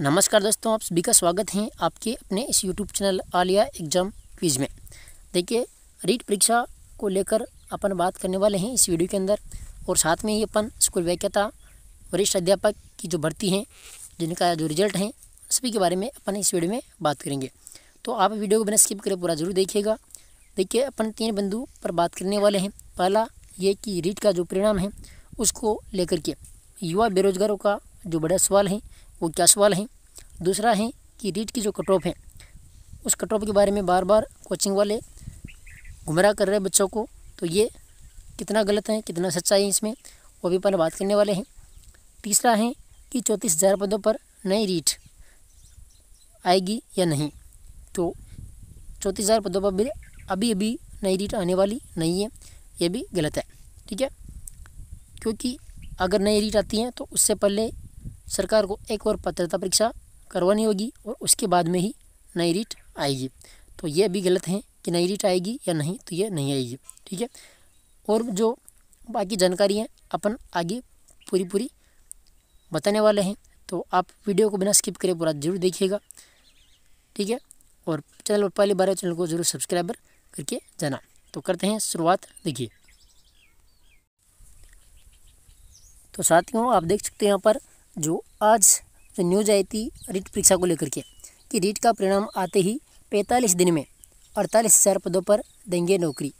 नमस्कार दोस्तों आप सभी का स्वागत है आपके अपने इस YouTube channel Aliya exam quiz में देखिए रीट परीक्षा को लेकर अपन बात करने वाले हैं इस वीडियो के अंदर और साथ में ही अपन स्कूल व्याख्याता वरिष्ठ अध्यापक की जो भर्ती हैं जिनका जो रिजल्ट हैं सभी के बारे में अपन इस वीडियो में बात करेंगे तो आप वीडियो को बिना स्किप करें पूरा जरूर देखिएगा देखिए अपन तीन बिंदु पर बात करने वाले हैं पहला ये कि रीट का जो परिणाम है उसको लेकर के युवा बेरोजगारों का जो बड़ा सवाल है वो क्या सवाल हैं दूसरा है कि रीट की जो कट ऑफ है उस कट ऑफ के बारे में बार बार कोचिंग वाले गुमराह कर रहे हैं बच्चों को तो ये कितना गलत है कितना सच्चाई है इसमें वो भी अपन बात करने वाले हैं तीसरा है कि चौंतीस हज़ार पदों पर नई रीट आएगी या नहीं तो चौंतीस हज़ार पदों पर भी अभी अभी नई रीट आने वाली नहीं है ये भी गलत है ठीक है क्योंकि अगर नई रीट आती हैं तो उससे पहले सरकार को एक और पत्रता परीक्षा करवानी होगी और उसके बाद में ही नई रीट आएगी तो ये भी गलत है कि नई रीट आएगी या नहीं तो ये नहीं आएगी ठीक है और जो बाकी जानकारी है अपन आगे पूरी पूरी बताने वाले हैं तो आप वीडियो को बिना स्किप करे पूरा जरूर देखिएगा ठीक है और चैनल पर पहली बार चैनल को जरूर सब्सक्राइबर करके जाना तो करते हैं शुरुआत देखिए तो साथियों आप देख सकते हैं यहाँ पर जो आज जो न्यूज आई थी रीट परीक्षा को लेकर के कि रीट का परिणाम आते ही पैंतालीस दिन में अड़तालीस हज़ार पदों पर देंगे नौकरी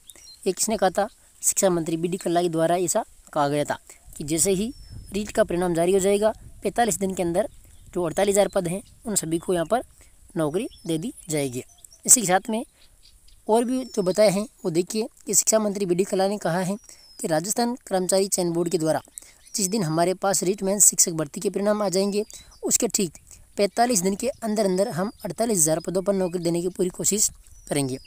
ये किसने कहा था शिक्षा मंत्री बी डी कल्ला के द्वारा ऐसा कहा गया था कि जैसे ही रीट का परिणाम जारी हो जाएगा पैंतालीस दिन के अंदर जो अड़तालीस हज़ार पद हैं उन सभी को यहाँ पर नौकरी दे दी जाएगी इसी के साथ में और भी जो बताए हैं वो देखिए कि शिक्षा मंत्री बी डी कल्ला ने कहा है कि राजस्थान कर्मचारी चयन बोर्ड के द्वारा जिस दिन हमारे पास रिटमैन शिक्षक भर्ती के परिणाम आ जाएंगे उसके ठीक पैंतालीस दिन के अंदर अंदर हम अड़तालीस हज़ार पदों पर नौकरी देने की पूरी कोशिश करेंगे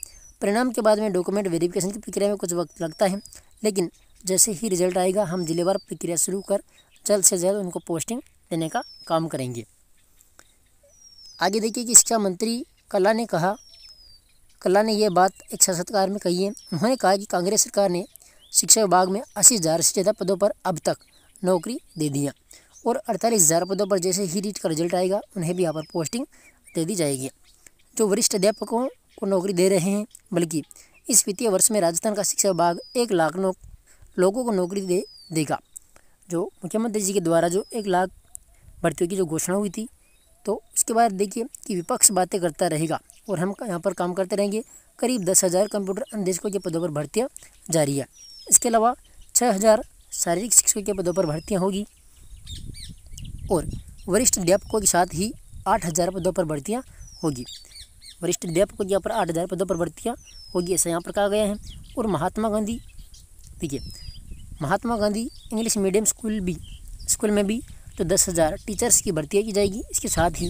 परिणाम के बाद में डॉक्यूमेंट वेरिफिकेशन की प्रक्रिया में कुछ वक्त लगता है लेकिन जैसे ही रिजल्ट आएगा हम जिलेवार प्रक्रिया शुरू कर जल्द से जल्द उनको पोस्टिंग देने का काम करेंगे आगे देखिए कि शिक्षा मंत्री कला ने कहा कला ने यह बात एक साक्षात्कार में कही है उन्होंने कहा कि कांग्रेस सरकार ने शिक्षा विभाग में अस्सी हज़ार से ज़्यादा पदों पर अब तक नौकरी दे दिया और अड़तालीस हज़ार पदों पर जैसे ही रीट का रिजल्ट आएगा उन्हें भी यहाँ पर पोस्टिंग दे दी जाएगी जो वरिष्ठ अध्यापकों को नौकरी दे रहे हैं बल्कि इस वित्तीय वर्ष में राजस्थान का शिक्षा विभाग एक लाख नौ लोगों को नौकरी दे देगा जो मुख्यमंत्री जी के द्वारा जो एक लाख भर्तियों की जो घोषणा हुई थी तो उसके बाद देखिए कि विपक्ष बातें करता रहेगा और हम यहाँ पर काम करते रहेंगे करीब दस हज़ार कंप्यूटर अनदेशकों के पदों पर भर्तियाँ जारी है इसके अलावा छः हज़ार शारीरिक शिक्षकों के पदों पर भर्तियाँ होगी और वरिष्ठ अध्यापकों के साथ ही आठ हज़ार पदों पर भर्तियाँ होगी वरिष्ठ अध्यापकों के यहाँ पर आठ हज़ार पदों पर भर्तियाँ होगी ऐसा यहाँ पर कहा गया है और महात्मा गांधी देखिए Mahatma Gandhi English medium school भी स्कूल में भी तो दस हज़ार टीचर्स की भर्ती की जाएगी इसके साथ ही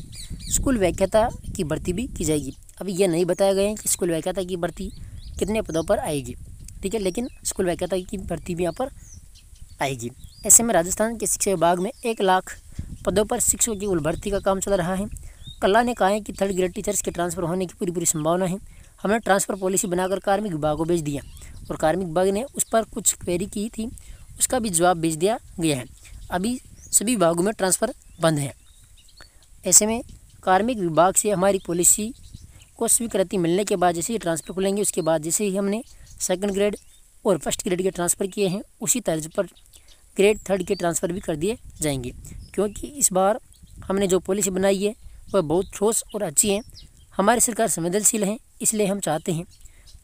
स्कूल व्याख्याता की भर्ती भी की जाएगी अभी यह नहीं बताया गया है कि स्कूल व्याख्याता की भर्ती कितने पदों पर आएगी ठीक है लेकिन स्कूल व्याख्याता की भर्ती भी यहाँ पर आएगी ऐसे में राजस्थान के शिक्षा विभाग में एक लाख पदों पर शिक्षकों की कुल भर्ती का काम चल रहा है कल्ला ने कहा है कि थर्ड ग्रेड टीचर्स के ट्रांसफ़र होने की पूरी पूरी संभावना है हमने ट्रांसफ़र पॉलिसी बनाकर कार्मिक विभाग को भेज दिया और कार्मिक विभाग ने उस पर कुछ क्वेरी की थी उसका भी जवाब भेज दिया गया है अभी सभी विभागों में ट्रांसफ़र बंद है ऐसे में कार्मिक विभाग से हमारी पॉलिसी को स्वीकृति मिलने के बाद जैसे ही ट्रांसफ़र खुलेंगे उसके बाद जैसे ही हमने सेकंड ग्रेड और फर्स्ट ग्रेड के ट्रांसफ़र किए हैं उसी तर्ज पर ग्रेड थर्ड के ट्रांसफ़र भी कर दिए जाएंगे क्योंकि इस बार हमने जो पॉलिसी बनाई है वह बहुत ठोस और अच्छी है हमारी सरकार संवेदनशील है इसलिए हम चाहते हैं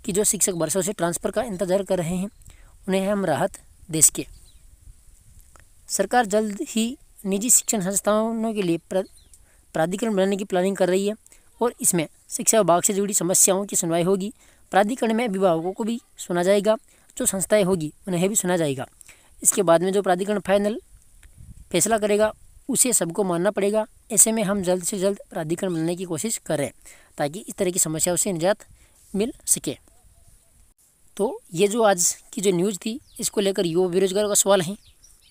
कि जो शिक्षक वर्षों से ट्रांसफ़र का इंतज़ार कर रहे हैं उन्हें हम राहत दे सके सरकार जल्द ही निजी शिक्षण संस्थानों के लिए प्राधिकरण बनाने की प्लानिंग कर रही है और इसमें शिक्षा विभाग से जुड़ी समस्याओं की सुनवाई होगी प्राधिकरण में अभिभावकों को भी सुना जाएगा जो संस्थाएं होगी उन्हें भी सुना जाएगा इसके बाद में जो प्राधिकरण फाइनल फैसला करेगा उसे सबको मानना पड़ेगा ऐसे में हम जल्द से जल्द प्राधिकरण मिलने की कोशिश करें ताकि इस तरह की समस्याओं से निजात मिल सके तो ये जो आज की जो न्यूज़ थी इसको लेकर युवा बेरोजगारों का सवाल है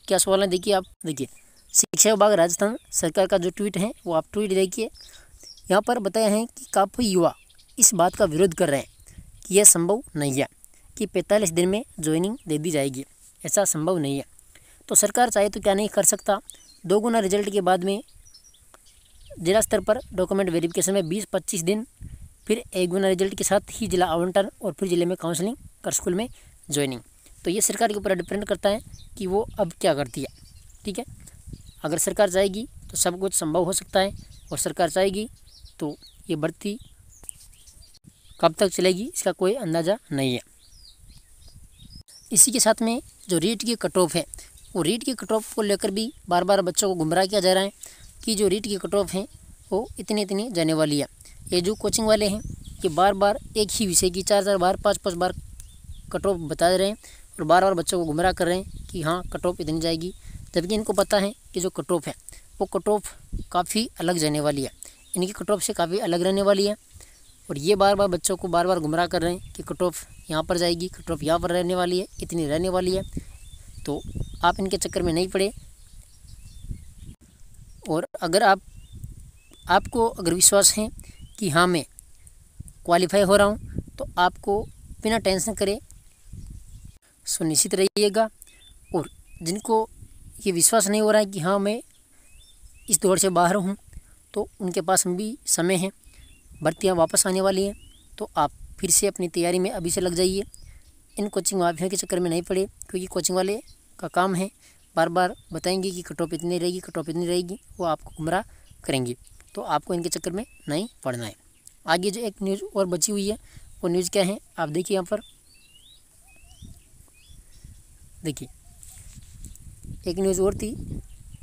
क्या सवाल है देखिए आप देखिए शिक्षा विभाग राजस्थान सरकार का जो ट्वीट है वो आप ट्वीट देखिए यहाँ पर बताया है कि काफ़ी युवा इस बात का विरोध कर रहे हैं कि यह संभव नहीं है कि पैंतालीस दिन में ज्वाइनिंग दे दी जाएगी ऐसा संभव नहीं है तो सरकार चाहे तो क्या नहीं कर सकता दो गुना रिजल्ट के बाद में जिला स्तर पर डॉक्यूमेंट वेरिफिकेशन में बीस पच्चीस दिन फिर एक गुना रिजल्ट के साथ ही जिला आवंटन और फिर जिले में काउंसलिंग कर स्कूल में ज्वाइनिंग तो ये सरकार के ऊपर डिपेंड करता है कि वो अब क्या करती है ठीक है अगर सरकार चाहेगी तो सब कुछ संभव हो सकता है और सरकार चाहेगी तो ये भर्ती कब तक चलेगी इसका कोई अंदाज़ा नहीं है इसी के साथ में जो रीट की कट ऑफ है वो रीट की कट ऑफ को लेकर भी बार बार बच्चों को गुमराह किया जा रहा है कि जो रीट की कट ऑफ है वो इतनी इतनी जाने वाली है ये जो कोचिंग वाले हैं ये बार बार एक ही विषय की चार चार बार पाँच पाँच बार कट ऑफ बता रहे हैं और बार बार बच्चों को गुमराह कर रहे हैं कि हाँ कट ऑफ इतनी जाएगी जबकि इनको पता है कि जो कट ऑफ है वो कट ऑफ काफ़ी अलग जाने वाली है इनकी कट ऑफ से काफ़ी अलग रहने वाली है और ये बार बार बच्चों को बार बार गुमराह कर रहे हैं कि कट ऑफ यहाँ पर जाएगी कट ऑफ यहाँ पर रहने वाली है इतनी रहने वाली है तो आप इनके चक्कर में नहीं पड़े और अगर आप आपको अगर विश्वास है कि हाँ मैं क्वालिफाई हो रहा हूँ तो आपको बिना टेंशन करे सुनिश्चित रहिएगा और जिनको ये विश्वास नहीं हो रहा है कि हाँ मैं इस दौड़ से बाहर हूँ तो उनके पास भी समय है भर्तियाँ वापस आने वाली हैं तो आप फिर से अपनी तैयारी में अभी से लग जाइए इन कोचिंग माफियों के चक्कर में नहीं पड़े क्योंकि कोचिंग वाले का काम है बार बार बताएंगे कि कट ऑफ इतनी रहेगी कट ऑफ इतनी रहेगी वो आपको गुमराह करेंगे तो आपको इनके चक्कर में नहीं पड़ना है आगे जो एक न्यूज़ और बची हुई है वो न्यूज़ क्या है आप देखिए यहाँ पर देखिए एक न्यूज़ और थी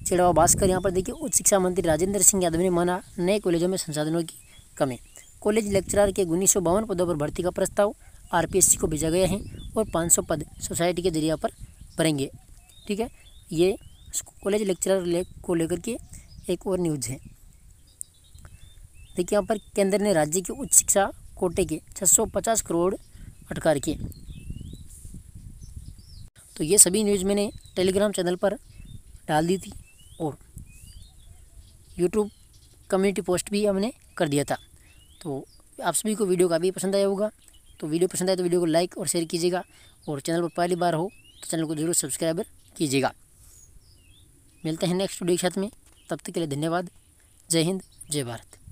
चिड़वा भास्कर यहाँ पर देखिए उच्च शिक्षा मंत्री राजेंद्र सिंह यादव ने माना नए कॉलेजों में संसाधनों की कमी कॉलेज लेक्चरर के उन्नीस सौ बावन पदों पर भर्ती का प्रस्ताव आरपीएससी को भेजा गया है और 500 पद सोसाइटी के जरिया पर भरेंगे ठीक है ये कॉलेज लेक्चरर ले, को लेकर के एक और न्यूज़ है देखिए यहाँ पर केंद्र ने राज्य की उच्च शिक्षा कोटे के 650 करोड़ अटकार किए तो ये सभी न्यूज़ मैंने टेलीग्राम चैनल पर डाल दी थी और यूट्यूब कम्युनिटी पोस्ट भी हमने कर दिया था तो आप सभी को वीडियो का भी पसंद आया होगा तो वीडियो पसंद आए तो वीडियो को लाइक और शेयर कीजिएगा और चैनल पर पहली बार हो तो चैनल को जरूर सब्सक्राइबर कीजिएगा मिलते हैं नेक्स्ट वीडियो के साथ में तब तक के लिए धन्यवाद जय हिंद जय भारत